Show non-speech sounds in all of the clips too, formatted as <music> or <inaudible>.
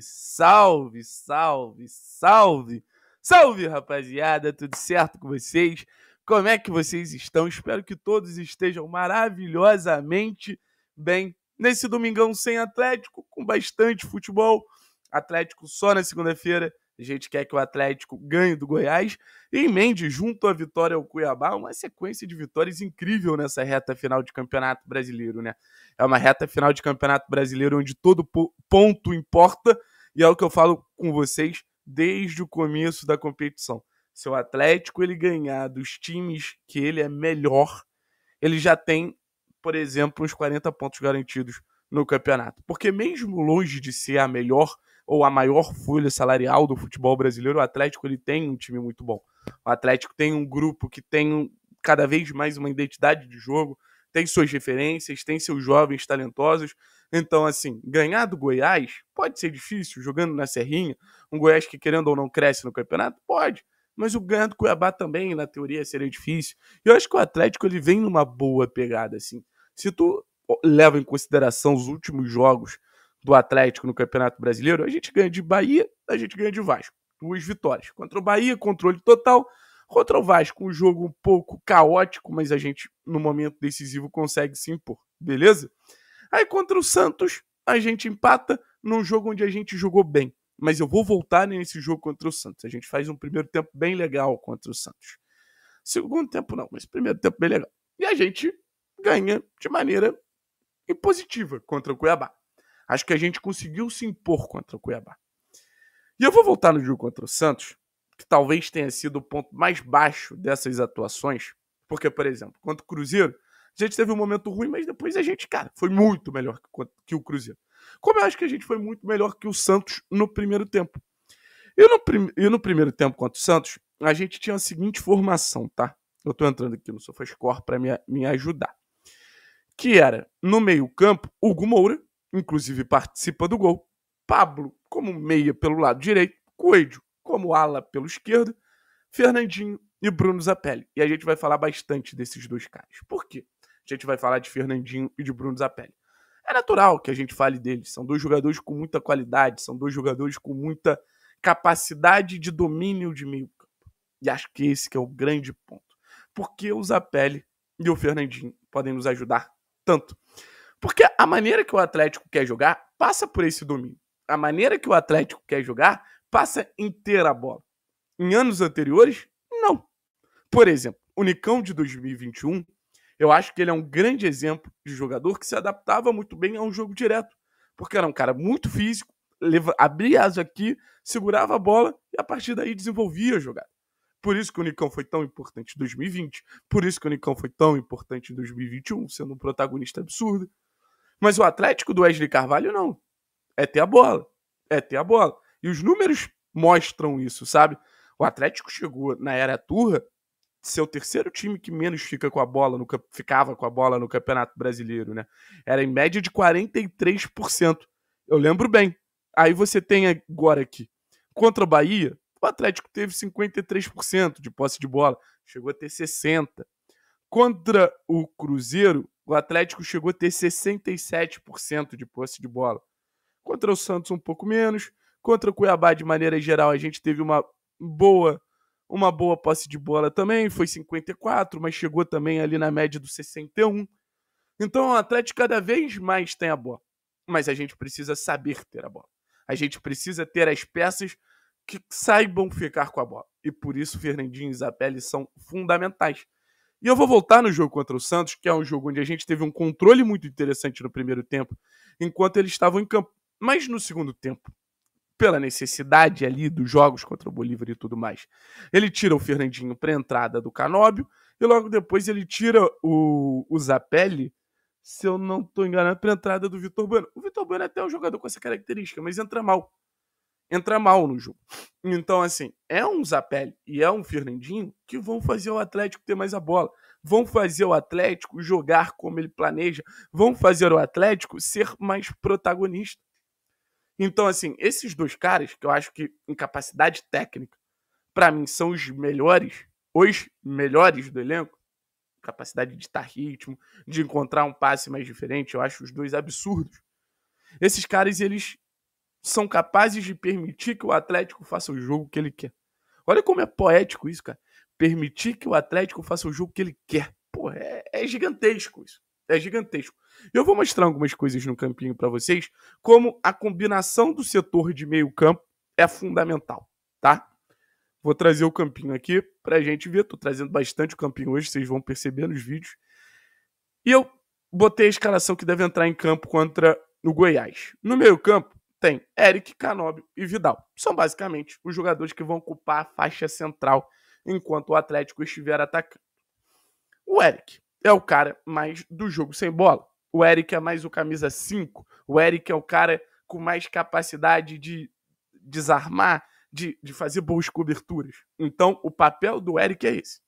salve, salve, salve! Salve, rapaziada! Tudo certo com vocês? Como é que vocês estão? Espero que todos estejam maravilhosamente bem nesse domingão sem Atlético, com bastante futebol. Atlético só na segunda-feira a gente quer que o Atlético ganhe do Goiás e emende junto à vitória ao Cuiabá uma sequência de vitórias incrível nessa reta final de Campeonato Brasileiro, né? É uma reta final de Campeonato Brasileiro onde todo ponto importa e é o que eu falo com vocês desde o começo da competição. Se o Atlético ele ganhar dos times que ele é melhor, ele já tem, por exemplo, uns 40 pontos garantidos no campeonato. Porque mesmo longe de ser a melhor ou a maior folha salarial do futebol brasileiro, o Atlético ele tem um time muito bom. O Atlético tem um grupo que tem cada vez mais uma identidade de jogo, tem suas referências, tem seus jovens talentosos. Então, assim, ganhar do Goiás pode ser difícil, jogando na Serrinha, um Goiás que querendo ou não cresce no campeonato? Pode. Mas o ganhar do Cuiabá também, na teoria, seria difícil. E eu acho que o Atlético ele vem numa boa pegada, assim. Se tu leva em consideração os últimos jogos do Atlético no Campeonato Brasileiro, a gente ganha de Bahia, a gente ganha de Vasco. Duas vitórias. Contra o Bahia, controle total. Contra o Vasco, um jogo um pouco caótico, mas a gente, no momento decisivo, consegue se impor. Beleza? Aí contra o Santos, a gente empata num jogo onde a gente jogou bem. Mas eu vou voltar nesse jogo contra o Santos. A gente faz um primeiro tempo bem legal contra o Santos. Segundo tempo não, mas primeiro tempo bem legal. E a gente ganha de maneira impositiva contra o Cuiabá. Acho que a gente conseguiu se impor contra o Cuiabá. E eu vou voltar no jogo contra o Santos, que talvez tenha sido o ponto mais baixo dessas atuações. Porque, por exemplo, contra o Cruzeiro, a gente teve um momento ruim, mas depois a gente, cara, foi muito melhor que o Cruzeiro. Como eu acho que a gente foi muito melhor que o Santos no primeiro tempo. E no, prim e no primeiro tempo contra o Santos, a gente tinha a seguinte formação, tá? Eu tô entrando aqui no SofaScore para me, me ajudar. Que era, no meio-campo, Hugo Moura, inclusive participa do gol. Pablo, como meia pelo lado direito, Coelho, como ala pelo esquerdo, Fernandinho e Bruno Zapelli. E a gente vai falar bastante desses dois caras. Por quê? A gente vai falar de Fernandinho e de Bruno Zapelli. É natural que a gente fale deles. São dois jogadores com muita qualidade, são dois jogadores com muita capacidade de domínio de meio campo. E acho que esse que é o grande ponto. Porque o Zapelli e o Fernandinho podem nos ajudar tanto. Porque a maneira que o Atlético quer jogar passa por esse domínio. A maneira que o Atlético quer jogar passa inteira a bola. Em anos anteriores, não. Por exemplo, o Nicão de 2021, eu acho que ele é um grande exemplo de jogador que se adaptava muito bem a um jogo direto. Porque era um cara muito físico, abria asa aqui, segurava a bola e a partir daí desenvolvia a jogada. Por isso que o Nicão foi tão importante em 2020, por isso que o Nicão foi tão importante em 2021, sendo um protagonista absurdo. Mas o Atlético do Wesley Carvalho não. É ter a bola. É ter a bola. E os números mostram isso, sabe? O Atlético chegou na era Turra, seu terceiro time que menos fica com a bola, no, ficava com a bola no Campeonato Brasileiro, né? Era em média de 43%. Eu lembro bem. Aí você tem agora aqui. Contra o Bahia, o Atlético teve 53% de posse de bola, chegou a ter 60. Contra o Cruzeiro, o Atlético chegou a ter 67% de posse de bola. Contra o Santos, um pouco menos. Contra o Cuiabá, de maneira geral, a gente teve uma boa uma boa posse de bola também, foi 54, mas chegou também ali na média do 61. Então o Atlético cada vez mais tem a bola. Mas a gente precisa saber ter a bola. A gente precisa ter as peças que saibam ficar com a bola. E por isso Fernandinho e Isabelle são fundamentais. E eu vou voltar no jogo contra o Santos, que é um jogo onde a gente teve um controle muito interessante no primeiro tempo, enquanto eles estavam em campo. Mas no segundo tempo, pela necessidade ali dos jogos contra o Bolívar e tudo mais, ele tira o Fernandinho para entrada do Canóbio e logo depois ele tira o, o Zapelli, se eu não estou enganado, para entrada do Vitor Bueno. O Vitor Bueno é até um jogador com essa característica, mas entra mal entra mal no jogo. Então, assim, é um Zapelli e é um Fernandinho que vão fazer o Atlético ter mais a bola. Vão fazer o Atlético jogar como ele planeja. Vão fazer o Atlético ser mais protagonista. Então, assim, esses dois caras, que eu acho que em capacidade técnica, para mim, são os melhores, os melhores do elenco. Capacidade de estar ritmo, de encontrar um passe mais diferente, eu acho os dois absurdos. Esses caras, eles são capazes de permitir que o Atlético faça o jogo que ele quer. Olha como é poético isso, cara. Permitir que o Atlético faça o jogo que ele quer. Pô, é, é gigantesco isso. É gigantesco. Eu vou mostrar algumas coisas no campinho para vocês, como a combinação do setor de meio campo é fundamental, tá? Vou trazer o campinho aqui pra gente ver. Tô trazendo bastante o campinho hoje, vocês vão perceber nos vídeos. E eu botei a escalação que deve entrar em campo contra o Goiás. No meio campo, tem Eric, Canóbio e Vidal. São basicamente os jogadores que vão ocupar a faixa central enquanto o Atlético estiver atacando. O Eric é o cara mais do jogo sem bola. O Eric é mais o camisa 5. O Eric é o cara com mais capacidade de desarmar, de, de fazer boas coberturas. Então, o papel do Eric é esse.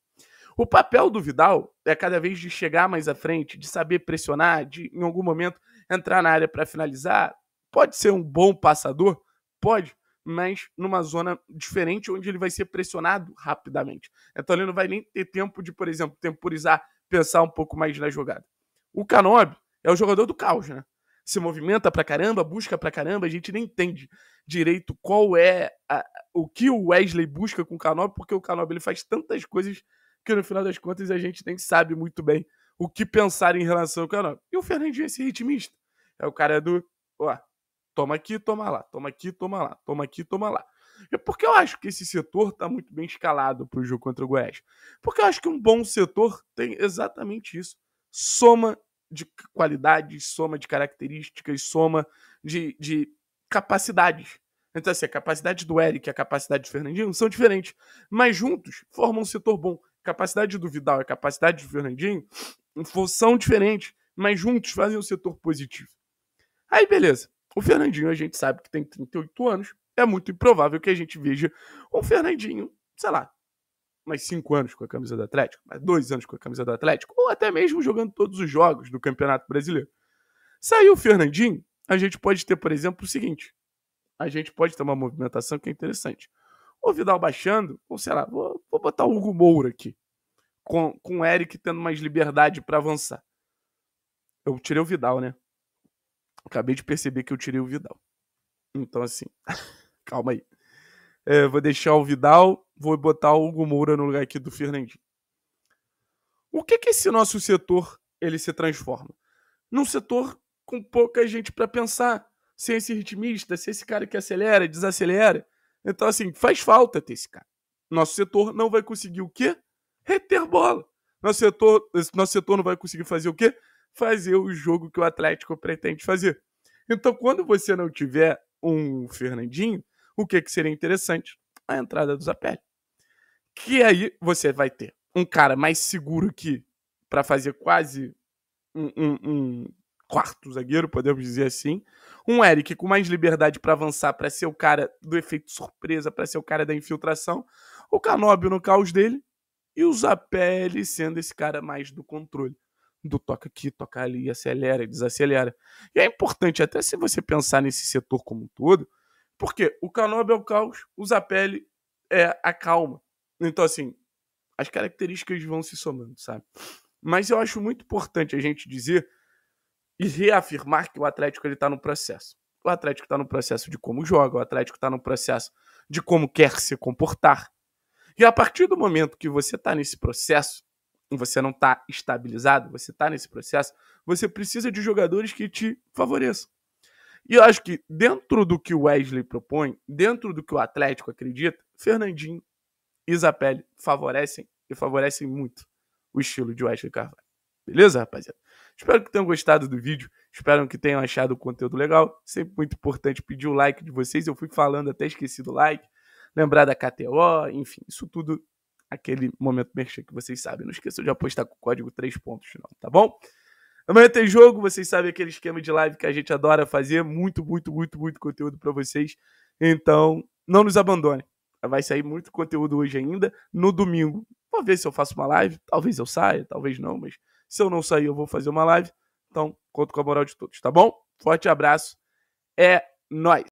O papel do Vidal é cada vez de chegar mais à frente, de saber pressionar, de em algum momento entrar na área para finalizar, Pode ser um bom passador? Pode, mas numa zona diferente onde ele vai ser pressionado rapidamente. Então ele não vai nem ter tempo de, por exemplo, temporizar, pensar um pouco mais na jogada. O Canobi é o jogador do caos, né? Se movimenta pra caramba, busca pra caramba, a gente nem entende direito qual é a, o que o Wesley busca com o Canobi, porque o Canobi ele faz tantas coisas que no final das contas a gente nem sabe muito bem o que pensar em relação ao Canobi. E o Fernandinho é esse ritmista. É o cara do, ó, Toma aqui, toma lá, toma aqui, toma lá, toma aqui, toma lá. É porque eu acho que esse setor está muito bem escalado para o jogo contra o Goiás. Porque eu acho que um bom setor tem exatamente isso: soma de qualidades, soma de características, soma de, de capacidades. Então, assim, a capacidade do Eric e a capacidade do Fernandinho são diferentes, mas juntos formam um setor bom. A capacidade do Vidal e a capacidade do Fernandinho são diferentes, mas juntos fazem um setor positivo. Aí, beleza. O Fernandinho, a gente sabe que tem 38 anos. É muito improvável que a gente veja um Fernandinho, sei lá, mais cinco anos com a camisa do Atlético, mais dois anos com a camisa do Atlético, ou até mesmo jogando todos os jogos do Campeonato Brasileiro. Saiu o Fernandinho, a gente pode ter, por exemplo, o seguinte: a gente pode ter uma movimentação que é interessante. O Vidal baixando, ou sei lá, vou, vou botar o Hugo Moura aqui, com, com o Eric tendo mais liberdade para avançar. Eu tirei o Vidal, né? Acabei de perceber que eu tirei o Vidal. Então, assim, <laughs> calma aí. É, vou deixar o Vidal, vou botar o Hugo Moura no lugar aqui do Fernandinho. O que que esse nosso setor ele se transforma? Num setor com pouca gente para pensar, sem esse ritmista, sem esse cara que acelera, desacelera. Então, assim, faz falta ter esse cara. Nosso setor não vai conseguir o quê? Reter bola. Nosso setor, nosso setor não vai conseguir fazer o quê? fazer o jogo que o Atlético pretende fazer. Então, quando você não tiver um Fernandinho, o que, que seria interessante? A entrada do Zapelli. Que aí você vai ter um cara mais seguro que para fazer quase um, um, um, quarto zagueiro, podemos dizer assim. Um Eric com mais liberdade para avançar, para ser o cara do efeito surpresa, para ser o cara da infiltração. O Canobio no caos dele e o Zapelli sendo esse cara mais do controle do toca aqui, toca ali, acelera e desacelera. E é importante, até se você pensar nesse setor como um todo, porque o Canob é o caos, o Zapelli é a calma. Então, assim, as características vão se somando, sabe? Mas eu acho muito importante a gente dizer e reafirmar que o Atlético ele está no processo. O Atlético está no processo de como joga, o Atlético está no processo de como quer se comportar. E a partir do momento que você está nesse processo, você não está estabilizado, você está nesse processo, você precisa de jogadores que te favoreçam. E eu acho que dentro do que o Wesley propõe, dentro do que o Atlético acredita, Fernandinho e Isapelli favorecem e favorecem muito o estilo de Wesley Carvalho. Beleza, rapaziada? Espero que tenham gostado do vídeo, espero que tenham achado o conteúdo legal. Sempre muito importante pedir o like de vocês, eu fui falando até esqueci do like, lembrar da KTO, enfim, isso tudo aquele momento merchan que vocês sabem. Não esqueçam de apostar com o código 3 pontos, não, tá bom? Amanhã tem jogo, vocês sabem aquele esquema de live que a gente adora fazer, muito, muito, muito, muito conteúdo para vocês. Então, não nos abandone. Vai sair muito conteúdo hoje ainda, no domingo. Vou ver se eu faço uma live, talvez eu saia, talvez não, mas se eu não sair, eu vou fazer uma live. Então, conto com a moral de todos, tá bom? Forte abraço. É nós.